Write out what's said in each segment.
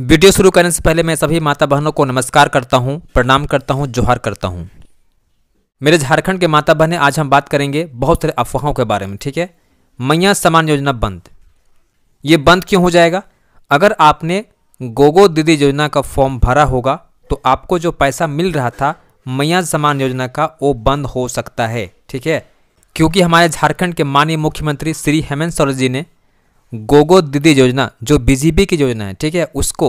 video शुरू करने से पहले मैं सभी माता बहनों को नमस्कार करता हूँ प्रणाम करता हूँ जोहार करता हूँ मेरे झारखंड के माता बहनें आज हम बात करेंगे बहुत सारे अफवाहों के बारे में ठीक है मैया समान योजना बंद ये बंद क्यों हो जाएगा अगर आपने गोगो दीदी योजना का फॉर्म भरा होगा तो आपको जो पैसा मिल रहा था मैया समान योजना का वो बंद हो सकता है ठीक है क्योंकि हमारे झारखंड के माननीय मुख्यमंत्री श्री हेमंत सोरेन जी ने गोगो दीदी योजना जो बीजेपी की योजना है ठीक है उसको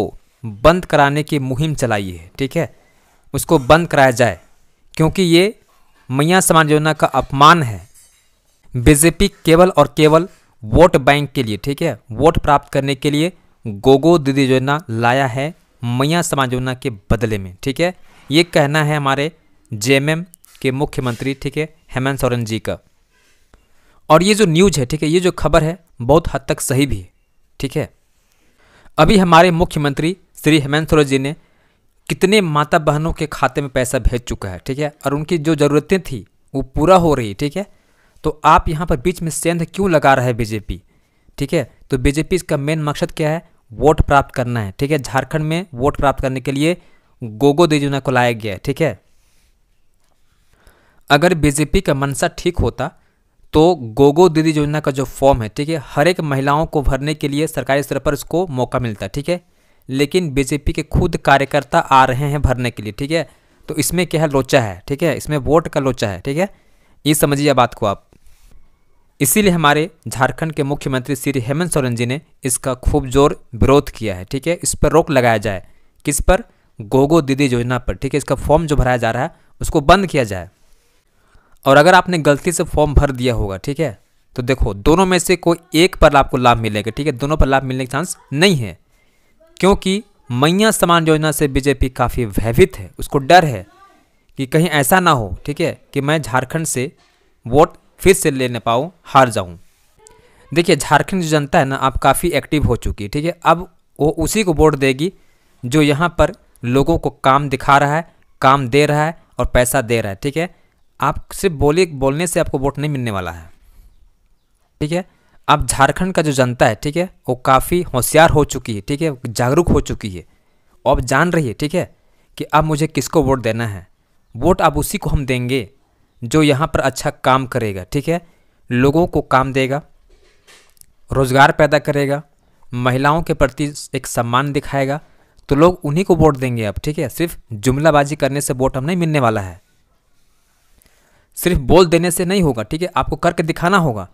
बंद कराने की मुहिम चलाई है ठीक है उसको बंद कराया जाए क्योंकि ये मैया समाज योजना का अपमान है बीजेपी केवल और केवल वोट बैंक के लिए ठीक है वोट प्राप्त करने के लिए गोगो दीदी योजना लाया है मैया समाज योजना के बदले में ठीक है ये कहना है हमारे जेएमएम के मुख्यमंत्री ठीक है हेमंत सोरेन जी का और ये जो न्यूज़ है ठीक है ये जो खबर है बहुत हद तक सही भी है ठीक है अभी हमारे मुख्यमंत्री श्री हेमंत सोरेन जी ने कितने माता बहनों के खाते में पैसा भेज चुका है ठीक है और उनकी जो ज़रूरतें थी वो पूरा हो रही ठीक है तो आप यहाँ पर बीच में सेंध क्यों लगा रहा है बीजेपी ठीक है तो बीजेपी इसका मेन मकसद क्या है वोट प्राप्त करना है ठीक है झारखंड में वोट प्राप्त करने के लिए गोगो योजना को लाया गया है ठीक है अगर बीजेपी का मनसा ठीक होता तो गोगो दीदी योजना का जो फॉर्म है ठीक है हर एक महिलाओं को भरने के लिए सरकारी स्तर पर इसको मौका मिलता है ठीक है लेकिन बीजेपी के खुद कार्यकर्ता आ रहे हैं भरने के लिए ठीक है तो इसमें क्या है लोचा है ठीक है इसमें वोट का लोचा है ठीक है ये समझिए बात को आप इसीलिए हमारे झारखंड के मुख्यमंत्री श्री हेमंत सोरेन जी ने इसका खूब जोर विरोध किया है ठीक है इस पर रोक लगाया जाए किस पर गोगो दीदी योजना पर ठीक है इसका फॉर्म जो भराया जा रहा है उसको बंद किया जाए और अगर आपने गलती से फॉर्म भर दिया होगा ठीक है तो देखो दोनों में से कोई एक पर आपको लाभ मिलेगा ठीक है दोनों पर लाभ मिलने के चांस नहीं है क्योंकि मैया समान योजना से बीजेपी काफ़ी भयभीत है उसको डर है कि कहीं ऐसा ना हो ठीक है कि मैं झारखंड से वोट फिर से ले पाऊँ हार जाऊँ देखिए झारखंड जो जनता है ना आप काफ़ी एक्टिव हो चुकी है ठीक है अब वो उसी को वोट देगी जो यहाँ पर लोगों को काम दिखा रहा है काम दे रहा है और पैसा दे रहा है ठीक है आप सिर्फ बोले बोलने से आपको वोट नहीं मिलने वाला है ठीक है अब झारखंड का जो जनता है ठीक है वो काफ़ी होशियार हो चुकी है ठीक है जागरूक हो चुकी है और अब जान रही है ठीक है कि अब मुझे किसको वोट देना है वोट अब उसी को हम देंगे जो यहाँ पर अच्छा काम करेगा ठीक है लोगों को काम देगा रोज़गार पैदा करेगा महिलाओं के प्रति एक सम्मान दिखाएगा तो लोग उन्हीं को वोट देंगे अब ठीक है सिर्फ जुमलाबाजी करने से वोट हम नहीं मिलने वाला है सिर्फ बोल देने से नहीं होगा ठीक है आपको करके दिखाना होगा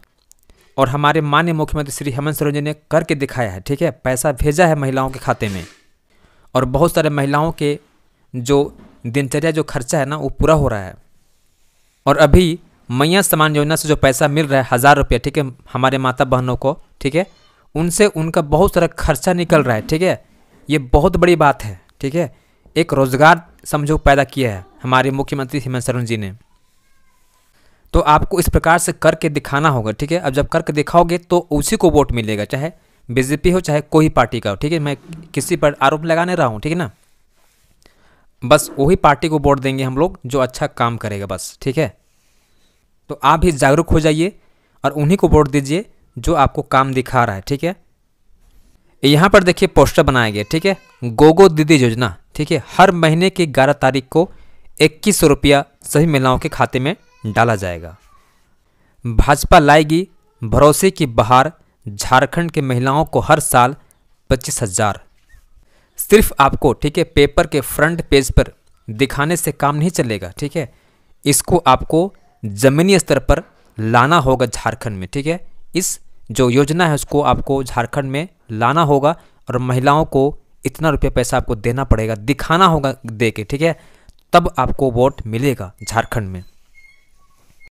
और हमारे माननीय मुख्यमंत्री श्री हेमंत सोरेन जी ने करके दिखाया है ठीक है पैसा भेजा है महिलाओं के खाते में और बहुत सारे महिलाओं के जो दिनचर्या जो खर्चा है ना वो पूरा हो रहा है और अभी मैया समान योजना से जो पैसा मिल रहा है हज़ार रुपया ठीक है हमारे माता बहनों को ठीक है उनसे उनका बहुत सारा खर्चा निकल रहा है ठीक है ये बहुत बड़ी बात है ठीक है एक रोज़गार समझो पैदा किया है हमारे मुख्यमंत्री हेमंत सोरेन जी ने तो आपको इस प्रकार से करके दिखाना होगा ठीक है अब जब करके दिखाओगे तो उसी को वोट मिलेगा चाहे बीजेपी हो चाहे कोई पार्टी का हो ठीक है मैं किसी पर आरोप लगाने रहा हूँ ठीक है ना बस वही पार्टी को वोट देंगे हम लोग जो अच्छा काम करेगा बस ठीक है तो आप भी जागरूक हो जाइए और उन्हीं को वोट दीजिए जो आपको काम दिखा रहा है ठीक है यहाँ पर देखिए पोस्टर बनाया गया ठीक है गोगो दीदी योजना ठीक है हर महीने की ग्यारह तारीख को इक्कीस रुपया सभी महिलाओं के खाते में डाला जाएगा भाजपा लाएगी भरोसे की बहार झारखंड के महिलाओं को हर साल पच्चीस हजार सिर्फ आपको ठीक है पेपर के फ्रंट पेज पर दिखाने से काम नहीं चलेगा ठीक है इसको आपको ज़मीनी स्तर पर लाना होगा झारखंड में ठीक है इस जो योजना है उसको आपको झारखंड में लाना होगा और महिलाओं को इतना रुपया पैसा आपको देना पड़ेगा दिखाना होगा दे के ठीक है तब आपको वोट मिलेगा झारखंड में